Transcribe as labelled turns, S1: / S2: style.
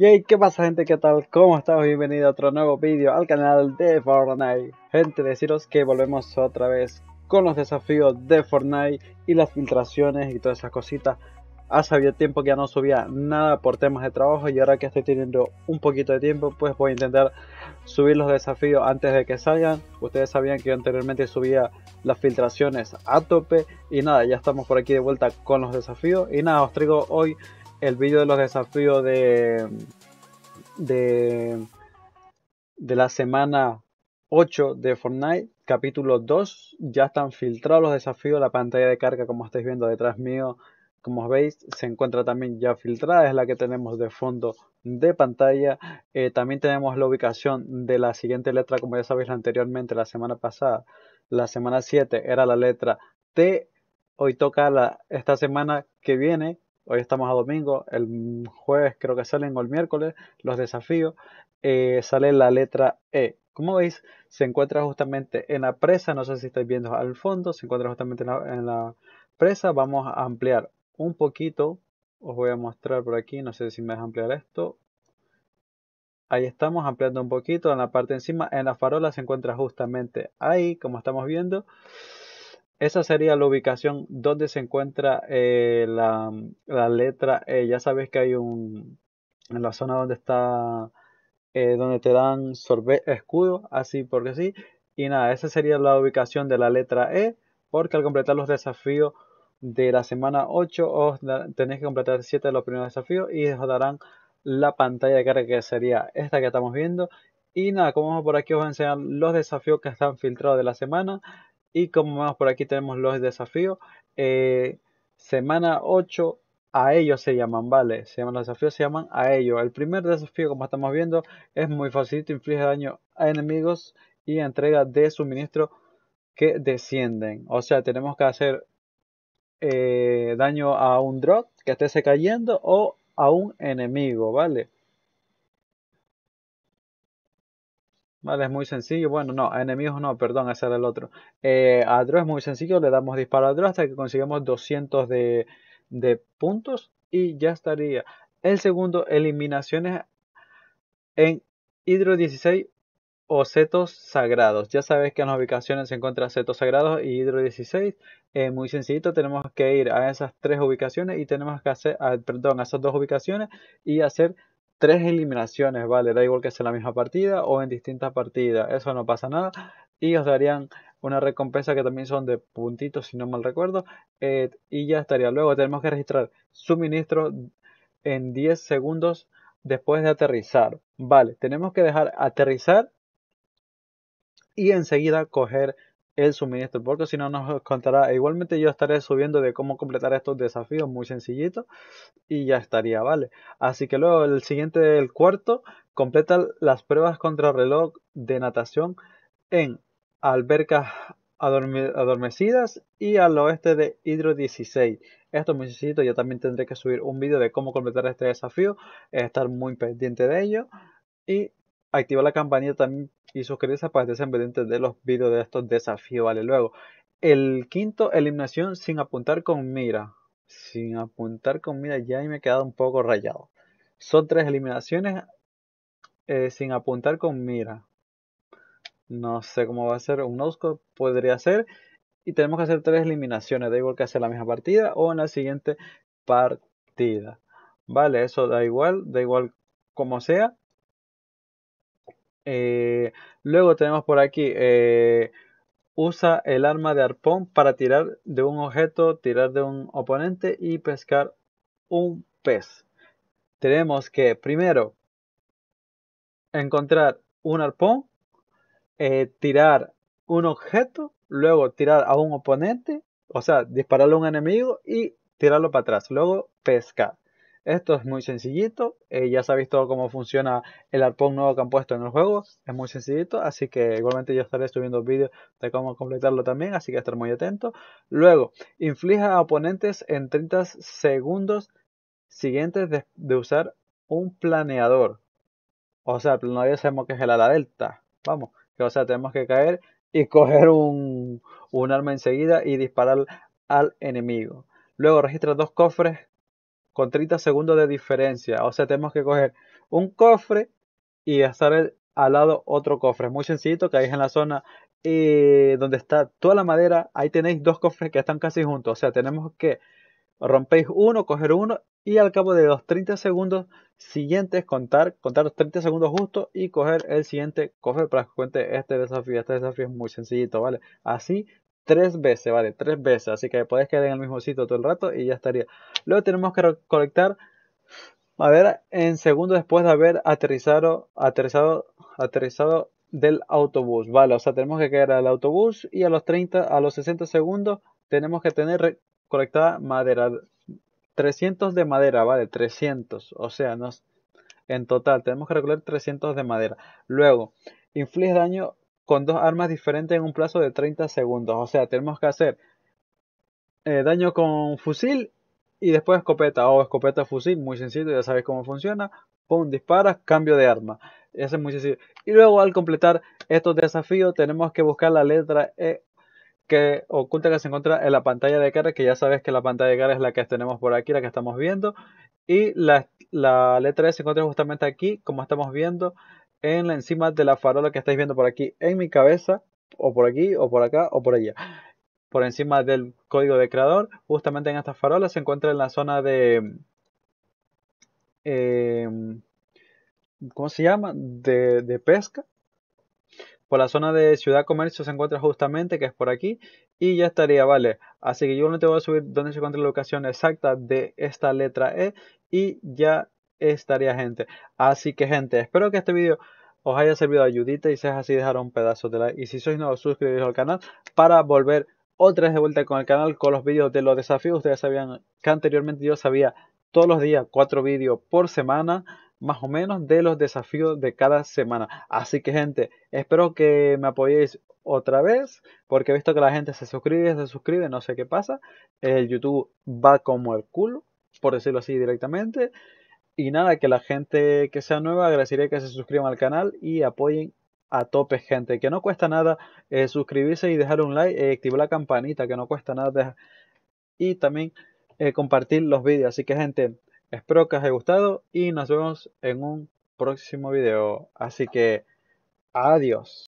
S1: hey ¿qué pasa gente? ¿Qué tal? ¿Cómo estamos? Bienvenido a otro nuevo vídeo al canal de Fortnite Gente, deciros que volvemos otra vez con los desafíos de Fortnite y las filtraciones y todas esas cositas Hace había tiempo que ya no subía nada por temas de trabajo y ahora que estoy teniendo un poquito de tiempo pues voy a intentar subir los desafíos antes de que salgan Ustedes sabían que yo anteriormente subía las filtraciones a tope y nada, ya estamos por aquí de vuelta con los desafíos y nada, os traigo hoy el vídeo de los desafíos de, la semana 8 de Fortnite, capítulo 2. Ya están filtrados los desafíos. La pantalla de carga, como estáis viendo detrás mío, como veis, se encuentra también ya filtrada. Es la que tenemos de fondo de pantalla. Eh, también tenemos la ubicación de la siguiente letra, como ya sabéis anteriormente, la semana pasada. La semana 7 era la letra T. Hoy toca la, esta semana que viene Hoy estamos a domingo, el jueves creo que salen o el miércoles los desafíos. Eh, sale la letra E. Como veis, se encuentra justamente en la presa. No sé si estáis viendo al fondo, se encuentra justamente en la, presa. Vamos a ampliar un poquito. Os voy a mostrar por aquí. No sé si me deja ampliar esto. Ahí estamos ampliando un poquito en la parte encima. En la farola se encuentra justamente ahí, como estamos viendo. Esa sería la ubicación donde se encuentra eh, la, letra E. Ya sabes que hay un. En la zona donde está. Eh, donde te dan sorbet escudo, así porque sí. Y nada, esa sería la ubicación de la letra E. Porque al completar los desafíos de la semana 8, os tenéis que completar 7 de los primeros desafíos y os darán la pantalla de carga que sería esta que estamos viendo. Y nada, como vamos por aquí, os voy a enseñar los desafíos que están filtrados de la semana y como vemos por aquí tenemos los desafíos. Eh, semana 8 a ellos se llaman, ¿vale? Se llaman los desafíos, se llaman a ellos. El primer desafío, como estamos viendo, es muy facilito, inflige daño a enemigos y entrega de suministro que descienden. O sea, tenemos que hacer eh, daño a un drop que esté cayendo o a un enemigo, ¿vale? Vale, es muy sencillo. Bueno, no, enemigos no, perdón, ese era el otro. Eh, a es muy sencillo, le damos disparo a Drew hasta que consigamos 200 de, puntos y ya estaría. El segundo, eliminaciones en Hidro 16 o setos sagrados. Ya sabes que en las ubicaciones se encuentran setos sagrados y hidro 16. Eh, muy sencillito, tenemos que ir a esas tres ubicaciones y tenemos que hacer, perdón, a esas dos ubicaciones y hacer tres eliminaciones, ¿vale? Da igual que sea la misma partida o en distintas partidas, eso no pasa nada. Y os darían una recompensa que también son de puntitos, si no mal recuerdo. Eh, y ya estaría. Luego tenemos que registrar suministro en 10 segundos después de aterrizar. Vale, tenemos que dejar aterrizar y enseguida coger el suministro, porque si no nos contará. E igualmente yo estaré subiendo de cómo completar estos desafíos, muy sencillito, y ya estaría, ¿vale? Así que luego el siguiente, el cuarto, completa las pruebas contra reloj de natación en albercas adormecidas y al oeste de Hidro 16. Esto muy sencillito, yo también tendré que subir un vídeo de cómo completar este desafío, estar muy pendiente de ello y activar la campanita también y suscribirse para que se en de los vídeos de estos desafíos, ¿vale? Luego, el quinto, eliminación sin apuntar con mira. Sin apuntar con mira, ya ahí me he quedado un poco rayado. Son tres eliminaciones eh, sin apuntar con mira. No sé cómo va a ser, un osco. podría ser. Y tenemos que hacer tres eliminaciones, da igual que hacer la misma partida o en la siguiente partida. Vale, eso da igual, da igual como sea. Eh, luego tenemos por aquí, eh, usa el arma de arpón para tirar de un objeto, tirar de un oponente y pescar un pez. Tenemos que primero encontrar un arpón, eh, tirar un objeto, luego tirar a un oponente, o sea, dispararle a un enemigo y tirarlo para atrás, luego pescar. Esto es muy sencillito, eh, ya se ha visto cómo funciona el arpón nuevo que han puesto en el juego, es muy sencillito, así que igualmente yo estaré subiendo vídeos de cómo completarlo también, así que estar muy atento. Luego, inflija a oponentes en 30 segundos siguientes de, usar un planeador. O sea, el planeador sabemos que es el ala delta, vamos, que, o sea, tenemos que caer y coger un, un arma enseguida y disparar al enemigo. Luego registra dos cofres con 30 segundos de diferencia. O sea, tenemos que coger un cofre y hacer al lado otro cofre. Es muy sencillito, caéis en la zona eh, donde está toda la madera. Ahí tenéis dos cofres que están casi juntos. O sea, tenemos que rompéis uno, coger uno y al cabo de los 30 segundos siguientes contar, contar los 30 segundos justo y coger el siguiente cofre para que cuente este desafío. Este desafío es muy sencillito, ¿vale? Así tres veces, vale, tres veces. Así que puedes quedar en el mismo sitio todo el rato y ya estaría. Luego tenemos que recolectar madera en segundo después de haber aterrizado, aterrizado, aterrizado del autobús. Vale, o sea, tenemos que quedar al autobús y a los 30, a los 60 segundos tenemos que tener recolectada madera. 300 de madera, vale, 300. O sea, nos, en total tenemos que recolectar 300 de madera. Luego, inflige daño con dos armas diferentes en un plazo de 30 segundos. O sea, tenemos que hacer eh, daño con fusil y después escopeta o escopeta fusil, muy sencillo, ya sabéis cómo funciona. Pum, dispara, cambio de arma. Eso es muy sencillo. Y luego al completar estos desafíos tenemos que buscar la letra E que oculta que se encuentra en la pantalla de cara, que ya sabes que la pantalla de cara es la que tenemos por aquí, la que estamos viendo. Y la, la letra E se encuentra justamente aquí, como estamos viendo, en la encima de la farola que estáis viendo por aquí en mi cabeza, o por aquí, o por acá, o por allá. Por encima del código de creador, justamente en esta farola se encuentra en la zona de... Em, ¿Cómo se llama? De, pesca. Por la zona de ciudad comercio se encuentra justamente, que es por aquí, y ya estaría, vale. Así que yo no te voy a subir donde se encuentra la ubicación exacta de esta letra E y ya estaría gente. Así que gente, espero que este vídeo os haya servido de ayudita y si es así dejar un pedazo de like. Y si sois nuevos suscribiros al canal para volver otra vez de vuelta con el canal con los vídeos de los desafíos. Ustedes sabían que anteriormente yo sabía todos los días cuatro vídeos por semana más o menos de los desafíos de cada semana. Así que gente, espero que me apoyéis otra vez, porque he visto que la gente se suscribe, se suscribe, no sé qué pasa. El YouTube va como el culo, por decirlo así directamente. Y nada, que la gente que sea nueva agradecería que se suscriban al canal y apoyen a tope gente. Que no cuesta nada eh, suscribirse y dejar un like, eh, activar la campanita, que no cuesta nada. Dejar... Y también eh, compartir los vídeos. Así que gente, espero que os haya gustado y nos vemos en un próximo video. Así que, adiós.